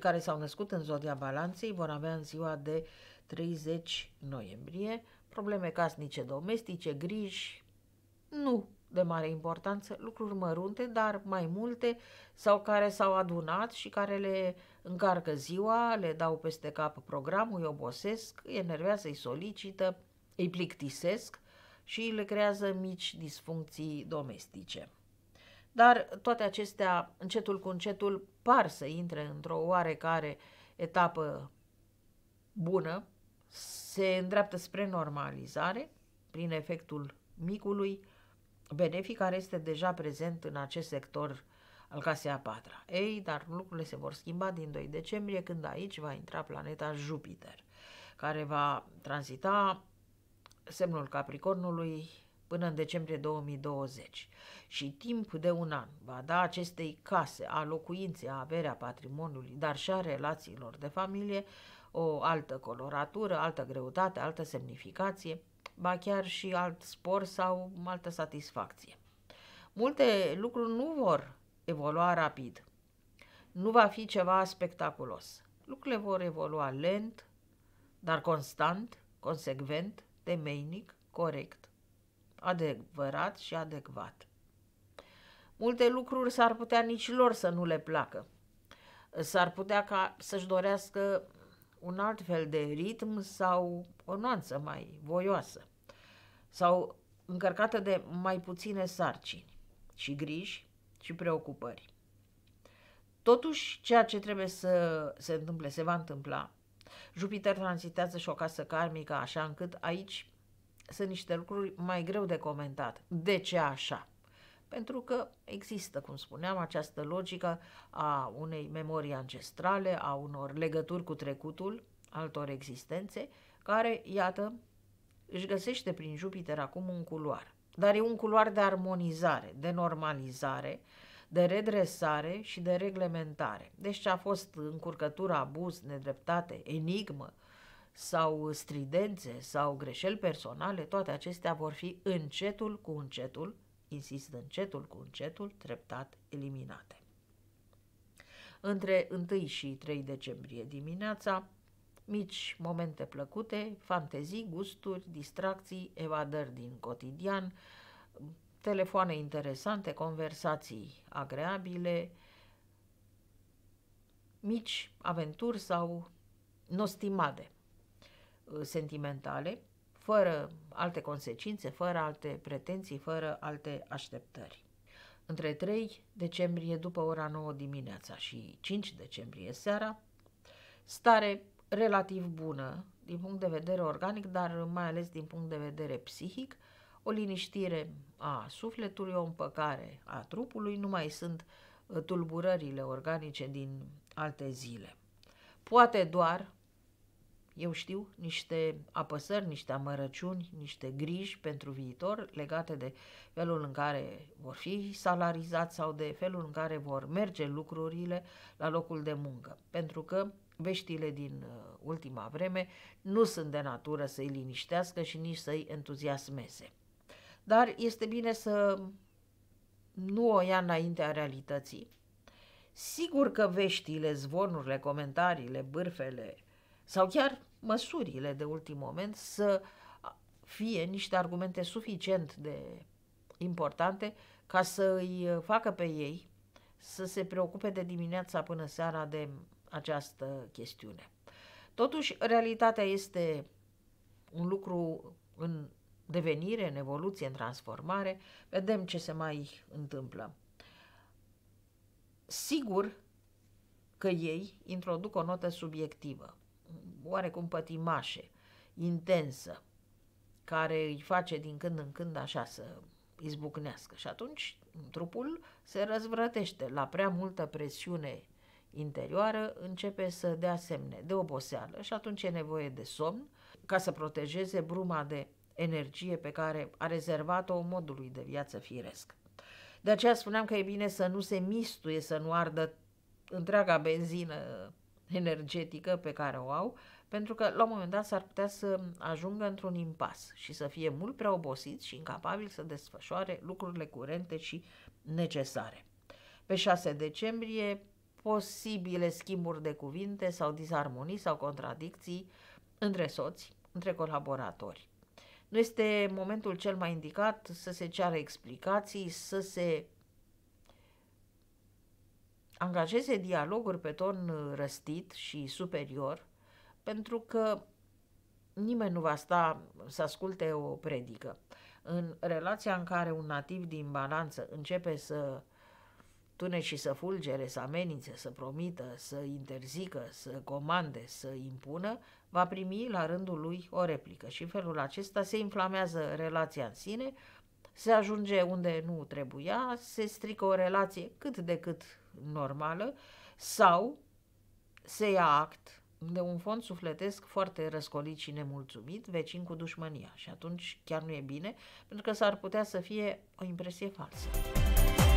Cei care s-au născut în zodia balanței vor avea în ziua de 30 noiembrie probleme casnice domestice, griji, nu de mare importanță, lucruri mărunte, dar mai multe sau care s-au adunat și care le încarcă ziua, le dau peste cap programul, îi obosesc, îi enervează, îi solicită, îi plictisesc și le creează mici disfuncții domestice. Dar toate acestea, încetul cu încetul, par să intre într-o oarecare etapă bună, se îndreaptă spre normalizare prin efectul micului benefic care este deja prezent în acest sector al casei a patra. Ei, dar lucrurile se vor schimba din 2 decembrie când aici va intra planeta Jupiter, care va tranzita semnul Capricornului până în decembrie 2020 și timp de un an va da acestei case, a locuinței, a averea patrimoniului, dar și a relațiilor de familie, o altă coloratură, altă greutate, altă semnificație, ba chiar și alt spor sau altă satisfacție. Multe lucruri nu vor evolua rapid. Nu va fi ceva spectaculos. Lucrurile vor evolua lent, dar constant, consecvent, temeinic, corect adevărat și adecvat. Multe lucruri s-ar putea nici lor să nu le placă. S-ar putea ca să-și dorească un alt fel de ritm sau o nuanță mai voioasă sau încărcată de mai puține sarcini și griji și preocupări. Totuși, ceea ce trebuie să se întâmple se va întâmpla. Jupiter transitează și o casă karmică, așa încât aici sunt niște lucruri mai greu de comentat. De ce așa? Pentru că există, cum spuneam, această logică a unei memorii ancestrale, a unor legături cu trecutul, altor existențe, care, iată, își găsește prin Jupiter acum un culoar. Dar e un culoar de armonizare, de normalizare, de redresare și de reglementare. Deci ce a fost încurcătura, abuz, nedreptate, enigmă, sau stridențe sau greșeli personale, toate acestea vor fi încetul cu încetul, insist încetul cu încetul, treptat eliminate. Între 1 și 3 decembrie dimineața, mici momente plăcute, fantezii, gusturi, distracții, evadări din cotidian, telefoane interesante, conversații agreabile, mici aventuri sau nostimade. Uh, sentimentale, fără alte consecințe, fără alte pretenții, fără alte așteptări. Între 3 decembrie după ora 9 dimineața și 5 decembrie seara, stare relativ bună din punct de vedere organic, dar mai ales din punct de vedere psihic, o liniștire a sufletului, o împăcare a trupului, nu mai sunt uh, tulburările organice din alte zile. Poate doar eu știu, niște apăsări, niște amărăciuni, niște griji pentru viitor legate de felul în care vor fi salarizați sau de felul în care vor merge lucrurile la locul de muncă. Pentru că veștile din uh, ultima vreme nu sunt de natură să-i liniștească și nici să-i entuziasmeze. Dar este bine să nu o ia înaintea realității. Sigur că veștile, zvonurile, comentariile, bârfele sau chiar măsurile de ultim moment să fie niște argumente suficient de importante ca să îi facă pe ei să se preocupe de dimineața până seara de această chestiune. Totuși, realitatea este un lucru în devenire, în evoluție, în transformare. Vedem ce se mai întâmplă. Sigur că ei introduc o notă subiectivă oarecum pătimașe, intensă, care îi face din când în când așa să izbucnească. Și atunci trupul se răzvrătește la prea multă presiune interioară, începe să dea semne de oboseală și atunci e nevoie de somn ca să protejeze bruma de energie pe care a rezervat-o modului de viață firesc. De aceea spuneam că e bine să nu se mistuie, să nu ardă întreaga benzină energetică pe care o au, pentru că la un moment dat s-ar putea să ajungă într-un impas și să fie mult prea obosiți și incapabili să desfășoare lucrurile curente și necesare. Pe 6 decembrie, posibile schimburi de cuvinte sau disarmonii sau contradicții între soți, între colaboratori. Nu este momentul cel mai indicat să se ceară explicații, să se angajeze dialoguri pe ton uh, răstit și superior, pentru că nimeni nu va sta să asculte o predică. În relația în care un nativ din balanță începe să tune și să fulgere, să amenințe, să promită, să interzică, să comande, să impună, va primi la rândul lui o replică și în felul acesta se inflamează relația în sine, se ajunge unde nu trebuia, se strică o relație cât de cât normală sau se ia act de un fond sufletesc foarte răscolit și nemulțumit, vecin cu dușmania Și atunci chiar nu e bine, pentru că s-ar putea să fie o impresie falsă.